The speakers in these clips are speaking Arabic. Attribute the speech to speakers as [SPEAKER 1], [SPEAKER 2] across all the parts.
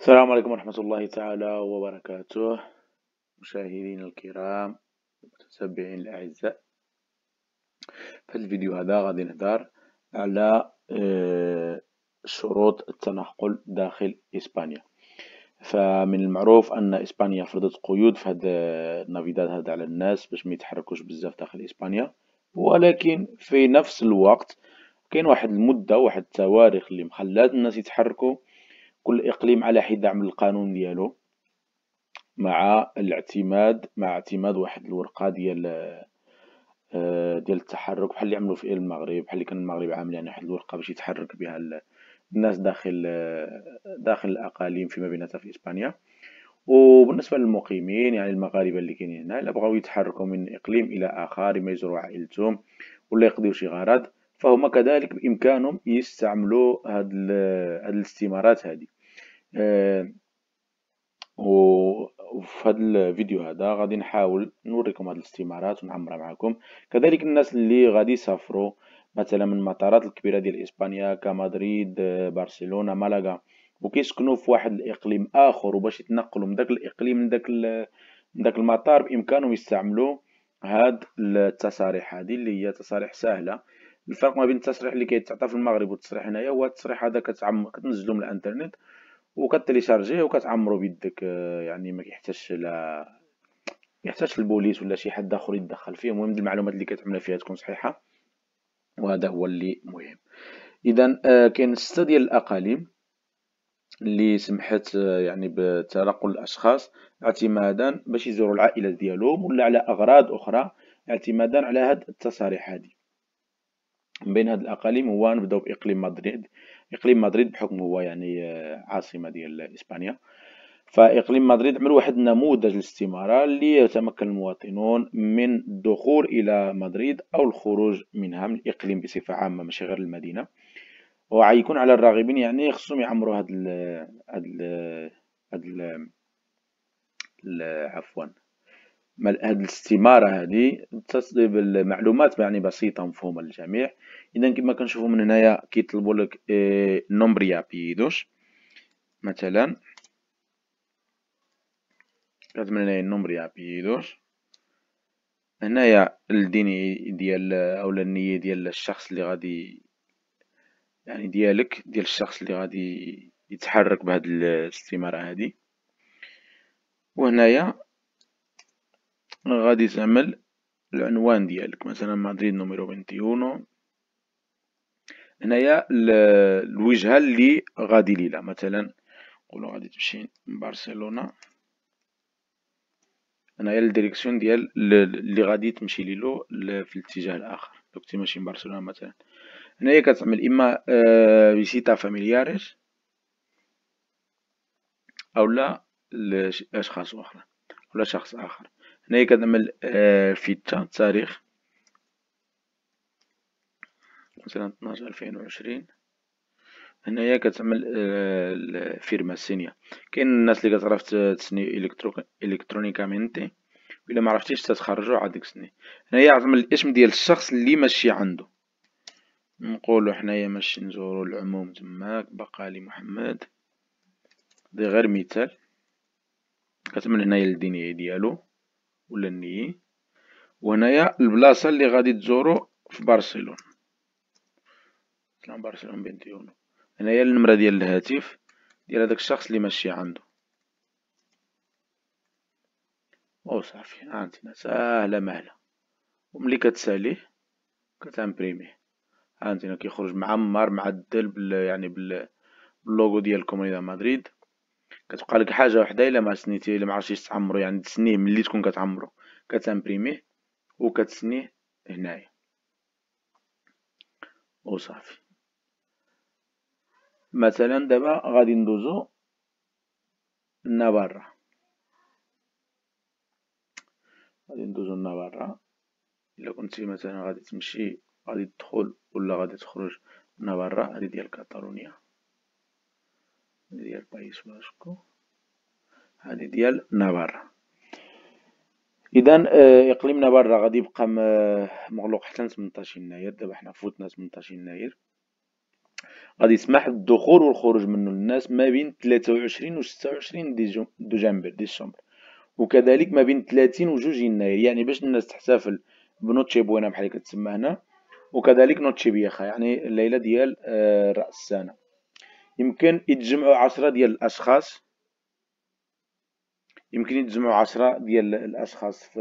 [SPEAKER 1] السلام عليكم ورحمة الله تعالى وبركاته مشاهدين الكرام متتبعين الأعزاء في الفيديو هذا غادي نهضر على آه، شروط التنقل داخل إسبانيا فمن المعروف أن إسبانيا فرضت قيود في هاد النافيداد هذا على الناس باش ما يتحركوش بزاف داخل إسبانيا ولكن في نفس الوقت كاين واحد المدة واحد التواريخ اللي مخلات الناس يتحركوا كل إقليم على حد من القانون ديالو مع الاعتماد مع اعتماد واحد الورقة ديال آه، ديال التحرك بحال اللي عملوا في المغرب بحال اللي كان المغرب يعني واحد الورقة باش يتحرك بها الناس داخل آه، داخل الأقاليم فيما بيناتها في إسبانيا وبالنسبة للمقيمين يعني المغاربة اللي كاينين هنا إلا بغاو يتحركوا من إقليم إلى آخر ما يزوروا عائلتهم ولا يقضيو شي غرض فهما كذلك بامكانهم يستعملوا هاد هاد الاستمارات هادي أه وفي هذا الفيديو هذا غادي نحاول نوريكم هاد الاستمارات ونعمرها معكم كذلك الناس اللي غادي يسافروا مثلا من المطارات الكبيره ديال اسبانيا كمدريد آه، برشلونه مالاغا وكيسكنوا في واحد الاقليم اخر وباش يتنقلوا من داك الاقليم من داك من داك المطار بامكانهم يستعملوا هاد التصاريح هذه اللي هي تصاريح سهله الفرق ما بين التصريح اللي كيتعطى في المغرب والتصريح هنايا هو التصريح هذا كتعم كتنزلو من الانترنت وكتليشارجيه وكتعمرو بيدك آه، يعني ما كيحتاجش لا يحتاج البوليس ولا شي حد اخر يتدخل فيه المهم المعلومات اللي كتعملها فيها تكون صحيحه وهذا هو اللي مهم اذا آه، كاين سته ديال الاقاليم اللي سمحت آه، يعني بتنقل الاشخاص اعتمادا باش يزوروا العائله ديالهم ولا على اغراض اخرى اعتمادا على هاد التصاريح هذه من بين هاد الأقاليم هو نبداو بإقليم مدريد إقليم مدريد بحكم هو يعني آه، عاصمة ديال إسبانيا فإقليم مدريد عمل واحد النموذج للاستمارة اللي يتمكن المواطنون من الدخول إلى مدريد أو الخروج منها من الإقليم بصفة عامة ماشي غير المدينة وعيكون على الراغبين يعني خصهم يعمروا هاد ال هاد هاد عفوا هذه الاستمارة هذه تصليب بالمعلومات يعني بسيطة مفهومة للجميع إذا كما كنشوفو من هنايا كيطلبوا لك آه، نومبريا بيدوش مثلا كتب من هنايا بيدوش هنايا الديني ديال أولا النية ديال الشخص اللي غادي يعني ديالك ديال الشخص اللي غادي يتحرك بهذه الاستمارة هذه وهنايا غادي تعمل العنوان ديالك مثلا مدريد نوميرو 21 هنايا الوجهه اللي غادي ليلا مثلا نقولوا غادي تمشي لبرشلونه هنايا الديريكسيون ديال اللي غادي تمشي ليلو في الاتجاه الاخر دوك تمشي ماشي برشلونه مثلا هنايا كتعمل اما آه، فيزيتا فاميلياريس اولا لاشخاص اخرى ولا شخص اخر هنايا كنعمل آه، فيتا التاريخ مثلا 12 2020 هنايا كتعمل آه، الفيرما سينيا كاين الناس اللي كتعرف تسني الكترونيكامينتي الا ما عرفتيش تتخرجوا عاد ديك السنه هنايا غتعمل الاسم ديال الشخص اللي ماشي عنده نقولوا حنايا ماشي نزوروا العموم تماك بقالي محمد دي غير مثال كتعمل هنايا الدينيه ديالو ولا النيي وهنايا البلاصة اللي غادي تزورو في برشلونة سلام برشلونة بنتيونو هنايا النمرة ديال الهاتف ديال هداك الشخص اللي ماشي عندو او صافي هانتينا ساهلة مهلة وملي كتساليه كتامبريميه هانتينا كيخرج معمر معدل بال يعني بال باللوغو ديال كومونيدا مدريد كتبقى لك حاجه وحده الا ما سنيتي الا ما عرفتيش تعمرو يعني تسنيه ملي تكون كتعمرو كتامبريميه وكتسنيه هنايا وصافي مثلا دابا غادي ندوزو لنافارا غادي ندوزو لنافارا الا كنتي مثلا غادي تمشي غادي تدخل ولا غادي تخرج لنافارا هادي ديال كاتالونيا ديال البايس باسكو هذه ديال نافارا اذا اقليم نافارا غادي يبقى مغلوق حتى 18 يناير دابا حنا فوتنا 18 يناير غادي يسمح بالدخول والخروج منه للناس ما بين 23 و 26 دجنبر ديسمبر وكذلك ما بين 30 و 2 يناير يعني باش الناس تحتفل بنوتشي بوانا بحال كتسمى هنا وكذلك نوتشي بيخا يعني الليله ديال راس السنه يمكن يتجمعوا عشرة ديال الأشخاص يمكن يتجمعوا عشرة ديال الأشخاص في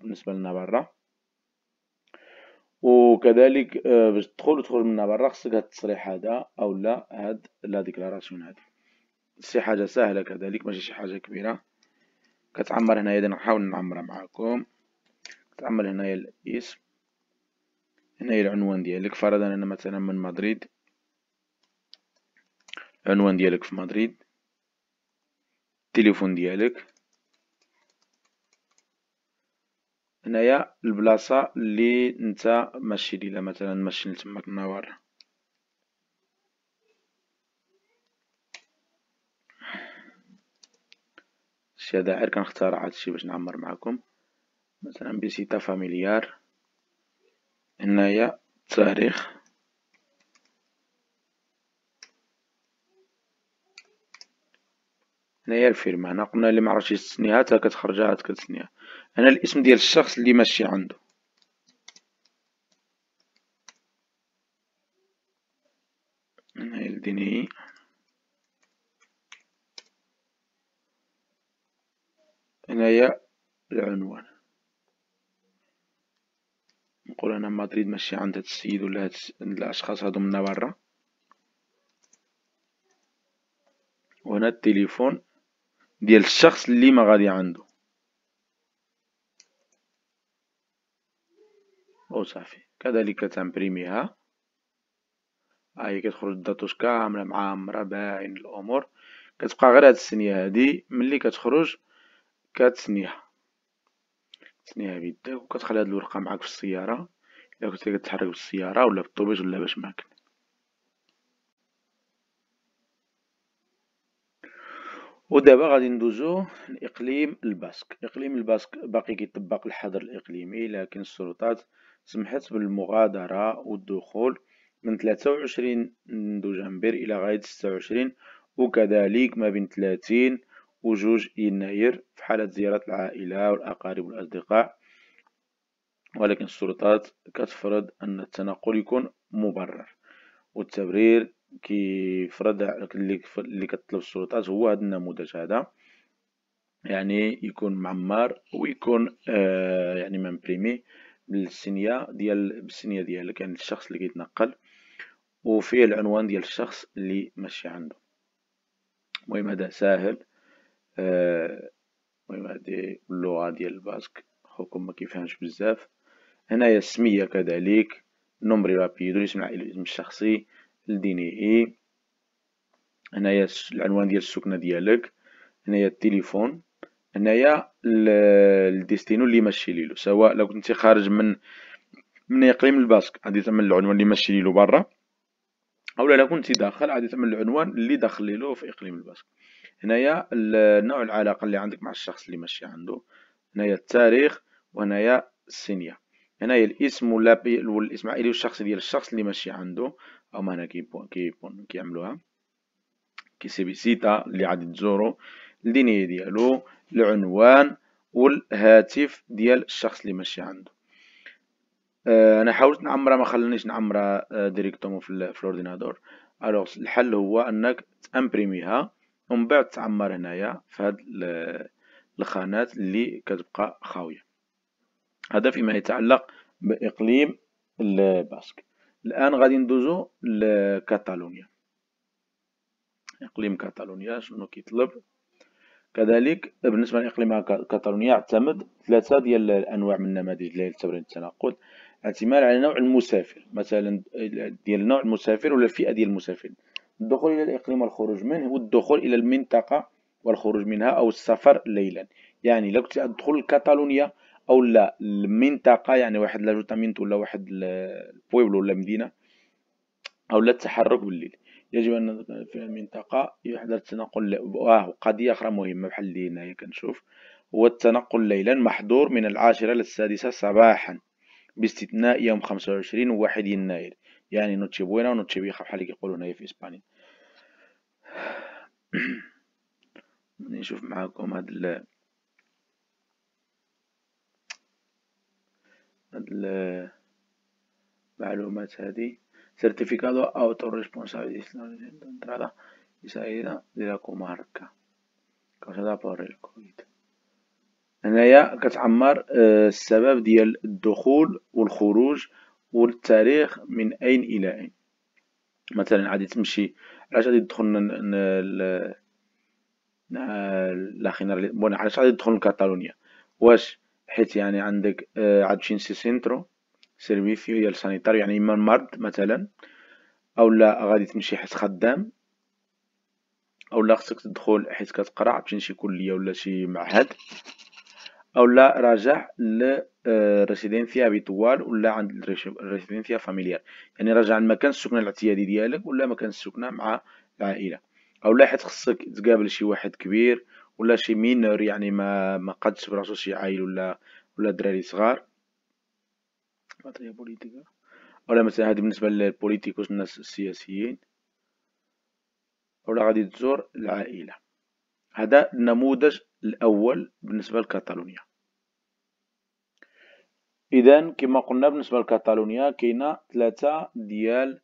[SPEAKER 1] بالنسبة لنا برا وكذلك آه، باش تدخل وتخرج من برا خصك هاد التصريح هذا أو لا هاد لا ديكلاراسيون هادي شي حاجة سهلة كذلك ماشي شي حاجة كبيرة كتعمر هنايا دابا نحاول نعمرها معاكم كتعمر هنايا الاسم هنايا العنوان ديالك فرضا أنا مثلا من مدريد العنوان ديالك في مدريد التليفون ديالك هنايا البلاصه اللي انت ماشي ليها مثلا ماشي لتماك النوار شي دائر كنختار هادشي باش نعمر معكم مثلا بيسيتا فاميليار هنايا التاريخ هنايا الفيرما هنا قلنا اللي معرفتش تسنيها تا كتخرجها تا كتسنيها هنا الاسم ديال الشخص اللي ماشي عنده هنايا الديني هنايا العنوان نقول انا مدريد ماشي عند هاد السيد ولا هاد الاشخاص هادو من برا وهنا التليفون ديال الشخص اللي ما غادي عنده صافي كذلك تمبريميها هاي كتخرج كامله عامله معمره باين الامور كتبقى غير هاد السنيه هادي ملي كتخرج كتسنيها تسنيها بيدك وكتخلي هاد الورقه معاك في السياره الا كنتي كتحرك بالسياره ولا بالطوبيس ولا باش معاك ودابا غادي ندوزو لاقليم الباسك اقليم الباسك باقي كيطبق الحظر الاقليمي لكن السلطات سمحت بالمغادره والدخول من 23 دجنبر الى غايه 26 وكذلك ما بين 30 و 2 يناير في حاله زياره العائله والاقارب والاصدقاء ولكن السلطات كتفرض ان التنقل يكون مبرر والتبرير كيفرض اللي كتطلب السلطات هو هذا النموذج هذا يعني يكون معمر ويكون آه يعني مامبريمي بالسنيه ديال بالسنيه ديالك يعني الشخص اللي كيتنقل وفيه العنوان ديال الشخص اللي ماشي عنده المهم هذا ساهل آه، المهم آه هذه اللغه ديال الباسك حكم ما كيفهمش بزاف هنايا السميه كذلك نمبر رابيدو يسمع الاسم الشخصي لديني اي هنايا العنوان ديال السكنه ديالك هنايا التليفون هنايا الديستينو اللي ماشي ليلو سواء لو كنتي خارج من من اقليم الباسك غادي تعمل العنوان اللي ماشي ليلو برا اولا لو كنت داخل غادي تعمل العنوان اللي داخل ليلو في اقليم الباسك هنايا نوع العلاقه اللي عندك مع الشخص اللي ماشي عنده هنايا التاريخ وهنايا السينيه هنايا الاسم والاسم العائلي والشخصي ديال الشخص اللي ماشي عنده أو معناها كيعملوها سي سيتا اللي غادي تزورو الديني ديالو العنوان والهاتف ديال الشخص اللي ماشي عنده انا حاولت نعمرها ما خلانيش نعمرها آه، ديريكتومون في, في الاورديناتور الوغ الحل هو انك تامبريميها ومن بعد تعمر هنايا في هاد الخانات اللي كتبقى خاويه هذا فيما يتعلق باقليم الباسك الان غادي ندوزو لكاتالونيا اقليم كاتالونيا شنو كيطلب كذلك بالنسبه لاقليم كاتالونيا اعتمد ثلاثه ديال الانواع من نماذج لتمرين التنقل اعتماد على نوع المسافر مثلا ديال نوع المسافر ولا الفئه ديال المسافر الدخول الى الاقليم والخروج منه والدخول الى المنطقه والخروج منها او السفر ليلا يعني لو كنت تدخل لكاتالونيا او لا المنطقه يعني واحد لاجوتامينت ولا واحد البويبل ولا مدينه او لا التحرك بالليل يجب ان في المنطقه يحدث التنقل واه قضيه اخرى مهمه بحال اللي هنايا كنشوف هو التنقل ليلا محظور من العاشره للسادسه صباحا باستثناء يوم 25 و 1 يناير يعني نوتشي بوينا ونوتشي بيخا بحال اللي كيقولوا هنايا في اسبانيا نشوف معاكم هاد المعلومات هذه سيرتيفيكادو اوتو de entrada y salida de la comarca causada por el COVID هنايا كتعمر السبب ديال الدخول والخروج والتاريخ من اين الى اين مثلا غادي تمشي علاش غادي تدخل لا خينا علاش غادي تدخل لكاتالونيا واش حيت يعني عندك آه، عاد سي سنترو سيرفيسيو ديال سانيتار يعني اما مرض مثلا اولا غادي تمشي حيت خدام اولا خصك تدخل حيت كتقرا تمشي لشي كليه ولا شي معهد اولا راجع للريسيدنسيا بيتوال آه، ولا عند الريسيدنسيا فاميليار يعني راجع لمكان السكنه الاعتيادي ديالك ولا مكان السكنه مع العائله اولا حيت خصك تقابل شي واحد كبير ولا شي مينور يعني ما ما قادش براسو شي عايل ولا ولا دراري صغار ولا مثلا هذه بالنسبه للبوليتيكوس الناس السياسيين ولا غادي تزور العائله هذا النموذج الاول بالنسبه لكاتالونيا اذا كما قلنا بالنسبه لكاتالونيا كاينه ثلاثه ديال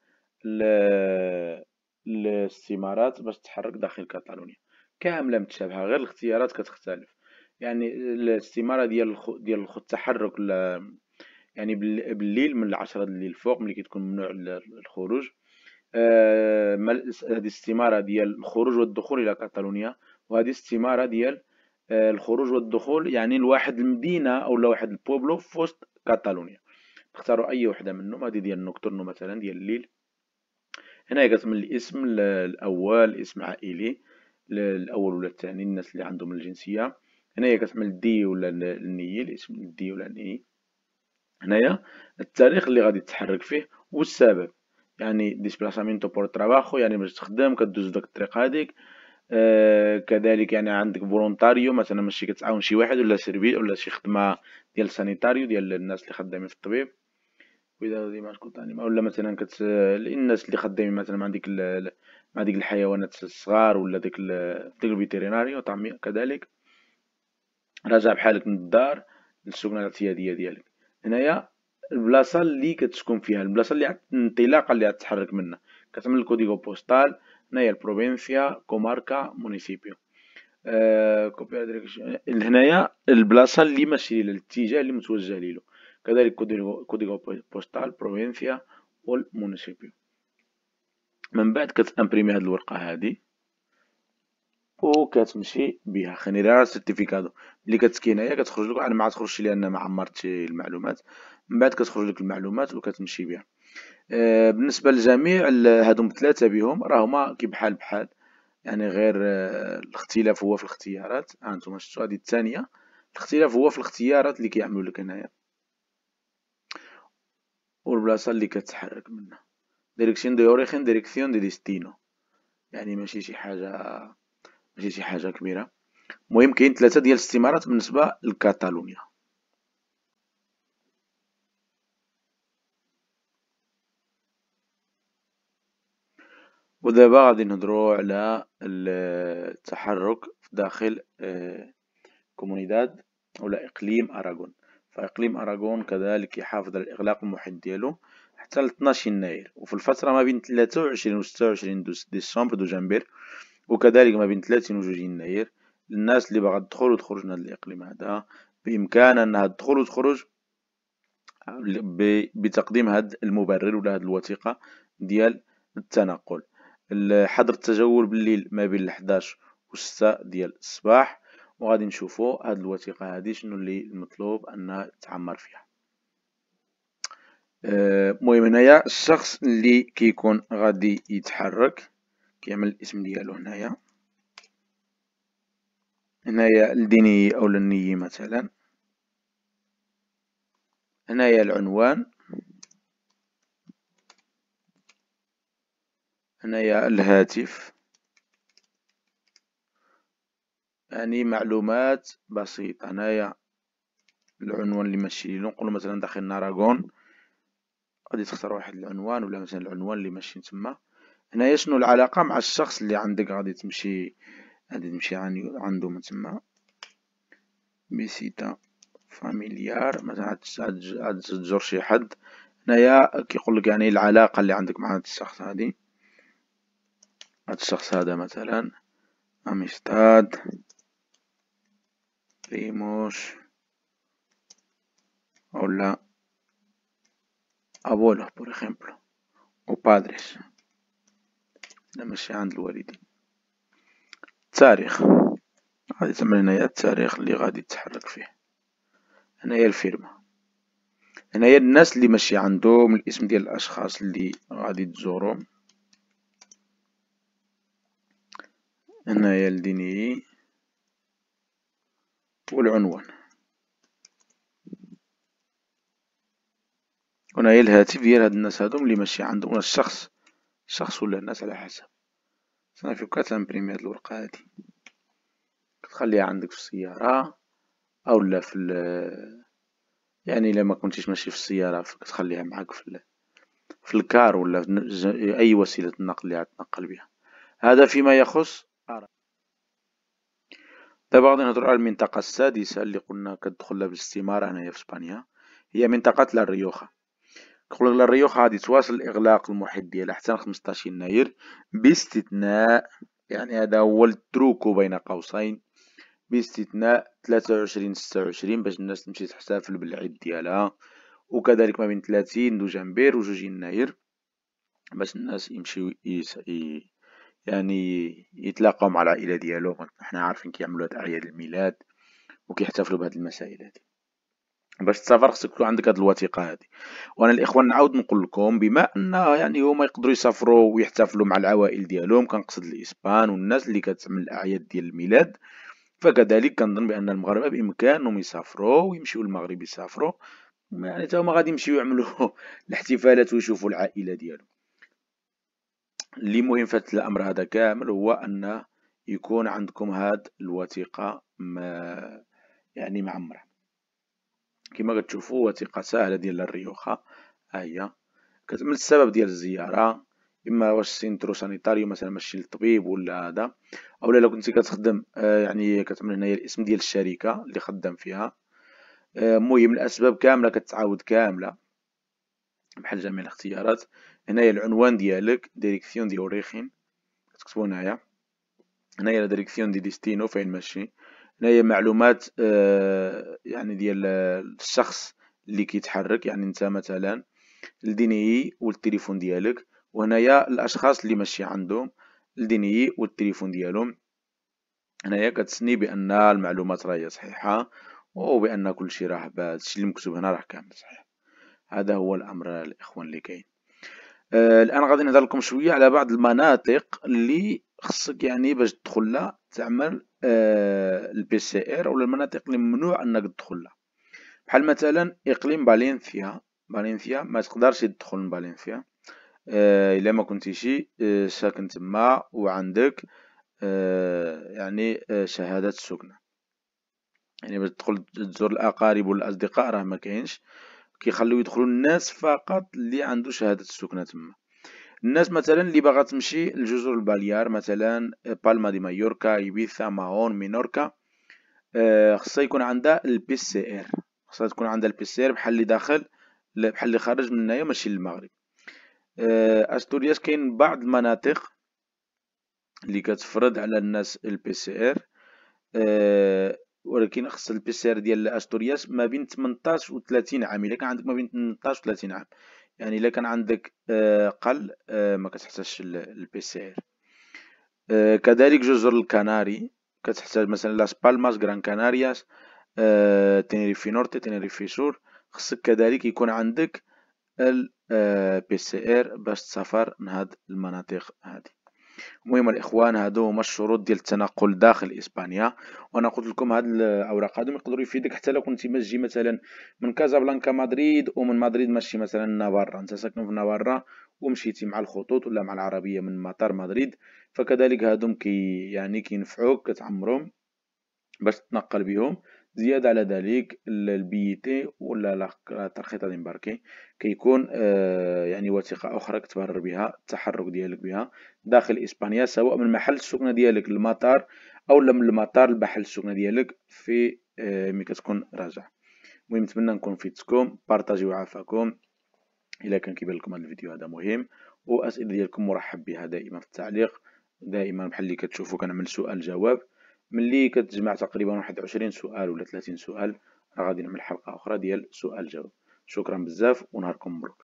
[SPEAKER 1] الاستمارات باش تحرك داخل كاتالونيا كامله متشابهه غير الاختيارات كتختلف يعني الاستماره ديال ديال الخط التحرك يعني بالليل من العشرة الليل فوق ملي كتكون ممنوع الخروج آه، هذه الاستماره ديال الخروج والدخول الى كاتالونيا وهذه الاستماره ديال آه، الخروج والدخول يعني لواحد المدينه او لواحد البوبلو في وسط كاتالونيا تختاروا اي وحده منهم هذه ديال النوكتورنو مثلا ديال الليل هنا كتمن الاسم الاول اسم عائلي الاول ولا الثاني الناس اللي عندهم الجنسيه هنايا كتعمل دي ولا النيه الاسم دي ولا الني e. هنايا التاريخ اللي غادي تتحرك فيه والسبب يعني ديسبلاسامينتو بور ترافاخو يعني باش تخدم كدوز داك الطريق هذيك آه كذلك يعني عندك فولونتاريو مثلا ماشي كتعاون شي واحد ولا سيرفي ولا شي خدمه ديال سانيتاريو ديال الناس اللي خدامين في الطبيب واذا ديما تكون ولا مثلا كت الناس اللي خدامين مثلا عندك ال... هذيك الحيوانات الصغار ولا ديك ديك الفيتيريناري وطعمي كذلك راجع بحالك من الدار للسكنه الاعتياديه ديالك هنايا البلاصه اللي كتسكن فيها البلاصه اللي عاد الانطلاقه اللي غتتحرك منها كتعمل الكوديغو بوستال هنايا البروفينسيا كوماركا مونيسيبيو آه كوبي هنايا البلاصه اللي ماشي ليها الاتجاه اللي متوجه ليه كذلك كوديغو بوستال بروفينسيا والمونيسيبيو من بعد كتامبريمي هاد الورقه هادي وكتمشي بها خني راه سيرتيفيكادو ملي هي كتخرج لك انا ما تخرجش لان ما عمرتي المعلومات من بعد كتخرج لك المعلومات وكتمشي بها آه، بالنسبه لجميع هادو ثلاثه بهم راهما كي بحال بحال يعني غير آه، الاختلاف هو في الاختيارات ها آه، انتم شفتوا هذه الثانيه الاختلاف هو في الاختيارات اللي كيعملوا لك هنايا والبلاصه اللي كتحرك منها ديريكسيون دي اوريجين ديريكسيون دي ديستينو يعني ماشي شي حاجه ماشي شي حاجه كبيره المهم كاين ثلاثه ديال الاستمارات بالنسبه لكاتالونيا ودابا غادي نهضروا على التحرك في داخل آه، كومونيداد ولا اقليم اراغون فاقليم اراغون كذلك يحافظ على الاغلاق المحيط ديالو حتى ل 12 يناير وفي الفترة ما بين 23 و 26 ديسمبر دو دجنبر وكذلك ما بين 30 و 2 يناير الناس اللي باغا تدخل وتخرج من هذا الإقليم هذا بامكان أنها تدخل وتخرج بتقديم هذا المبرر ولا هذه الوثيقة ديال التنقل حظر التجول بالليل ما بين 11 و 6 ديال الصباح وغادي نشوفوا هذه الوثيقة هذه شنو اللي المطلوب أنها تعمر فيها المهم هنايا الشخص اللي كيكون غادي يتحرك كيعمل الاسم ديالو هنايا هنايا الديني او للني مثلا هنايا العنوان هنايا الهاتف يعني معلومات بسيطة هنايا العنوان اللي ماشي نقول مثلا داخل ناراغون غادي تختار واحد العنوان ولا مثلا العنوان اللي ماشي تما هنايا شنو العلاقه مع الشخص اللي عندك غادي تمشي غادي تمشي عنده من تما بيسيتا فاميليار مثلا عاد تزور شي حد هنايا كيقول لك يعني العلاقه اللي عندك مع هاد الشخص هادي هاد الشخص هذا مثلا اميستاد ريموش ولا abuelos, por ejemplo, o padres. ده ماشي عند الوالدين التاريخ غادي هنايا التاريخ اللي غادي تحرك فيه هنايا الفيرما هنايا الناس اللي ماشي عندهم الاسم ديال الاشخاص اللي غادي تزورهم هنايا الديني والعنوان هنا هي الهاتف ديال هاد الناس هادو اللي ماشي عندهم ولا الشخص الشخص ولا الناس على حسب صافي امبريمي هاد الورقة هادي كتخليها عندك في السيارة او لا في يعني الا ما كنتيش ماشي في السيارة كتخليها معاك في في الكار ولا في اي وسيلة النقل اللي غتنقل بها هذا فيما يخص دابا غادي نهضروا على المنطقة السادسة اللي قلنا كتدخل لها بالاستمارة هنايا في اسبانيا هي منطقة لا ريوخا كيقول لا ريو غادي تواصل الاغلاق المحيط ديالها حتى 15 يناير باستثناء يعني هذا هو التروكو بين قوسين باستثناء 23 26 باش الناس تمشي تحتفل بالعيد ديالها وكذلك ما بين 30 دجنبير و 2 يناير باش الناس يمشيو يعني يتلاقاو مع العائله ديالهم حنا عارفين كيعملوا هاد اعياد الميلاد وكيحتفلوا بهاد المسائل هادي باش تسافر خصك تكون عندك هاد الوثيقه هادي وانا الاخوان نعاود نقول لكم بما ان يعني هما يقدروا يسافروا ويحتفلوا مع العوائل ديالهم كنقصد الاسبان والناس اللي كتعمل الاعياد ديال الميلاد فكذلك كنظن بان المغاربه بامكانهم يسافروا ويمشيو المغرب يسافروا يعني حتى هما غادي يمشيو يعملوا الاحتفالات ويشوفوا العائله ديالهم اللي مهم في الامر هذا كامل هو ان يكون عندكم هاد الوثيقه ما يعني معمره كما كتشوفوا وثيقه سهله ديال الريوخه ها هي من السبب ديال الزياره اما واش سينترو سانيتاريو مثلا ماشي للطبيب ولا هذا اولا لو كنتي كتخدم آه، يعني كتعمل هنايا الاسم ديال الشركه اللي خدام فيها آه، المهم الاسباب كامله كتعاود كامله بحال جميع الاختيارات هنايا العنوان ديالك ديريكسيون ديال اوريخين كتكتبو هنايا هنايا لا ديريكسيون دي ديستينو فين ماشي هنايا معلومات آه، يعني ديال آه، الشخص اللي كيتحرك يعني انت مثلا الديني والتليفون ديالك وهنايا الاشخاص اللي ماشي عندهم الديني والتليفون ديالهم هنايا كتسني بان المعلومات راهي صحيحه وبان كل شيء راه هادشي اللي مكتوب هنا راه كامل صحيح هذا هو الامر الاخوان اللي كاين آه الان غادي نهضر لكم شويه على بعض المناطق اللي خصك يعني باش تدخل لها تعمل آه، البي سي ار ولا المناطق اللي ممنوع انك تدخل لها بحال مثلا اقليم بالنسيا بالنسيا ما تقدرش تدخل لبالنسيا آه، الا ما كنتيش آه، ساكن تما وعندك يعني شهاده السكنه يعني باش تدخل تزور الاقارب والاصدقاء راه ما كاينش كيخليو يدخلوا الناس فقط اللي عنده شهاده السكنه تما الناس مثلا اللي باغا تمشي لجزر الباليار مثلا آه، بالما دي مايوركا ايبيثا ماهون مينوركا آه، خصها يكون عندها البي سي ار خصها تكون عندها البي سي ار بحال اللي داخل بحال اللي خارج من هنايا ماشي للمغرب آه، استورياس كاين بعض المناطق اللي كتفرض على الناس البي سي ار ولكن خص البي سي ار ديال استورياس ما بين 18 و 30 عام الا كان عندك ما بين 18 و 30 عام يعني الا كان عندك آه، قل آه، ما كتحتاجش البي سي ار كذلك جزر الكناري كتحتاج مثلا لاس بالماس غران كانارياس تنريفي نورتي تنريفي سور خصك كذلك يكون عندك البي سي ار آه، باش تسافر لهاد المناطق هذه المهم الاخوان هادو هما الشروط ديال التنقل داخل اسبانيا وانا قلت لكم هاد الاوراق هادو يقدروا يفيدك حتى لو كنتي ماشي مثلا من كازابلانكا مدريد ومن مدريد ماشي مثلا نافارا انت ساكن في نافارا ومشيتي مع الخطوط ولا مع العربيه من مطار مدريد فكذلك هادو كي يعني كينفعوك كتعمرهم باش تتنقل بهم زيادة على ذلك البيتي ولا الترخيطة غادي مباركي كيكون آه يعني وثيقة أخرى كتبرر بها التحرك ديالك بها داخل إسبانيا سواء من محل السكنة ديالك المطار أو من المطار لمحل السكنة ديالك في آه ملي كتكون راجع المهم نتمنى نكون فيتكم بارطاجيو عافاكم إلا كان كيبان لكم هذا الفيديو هذا مهم وأسئلة ديالكم مرحب بها دائما في التعليق دائما بحال اللي كتشوفوا كنعمل سؤال جواب ملي كتجمع تقريبا واحد عشرين سؤال ولا ثلاثين سؤال راه غادي نعمل حلقة أخرى ديال سؤال جواب شكرا بزاف ونهاركم مبروك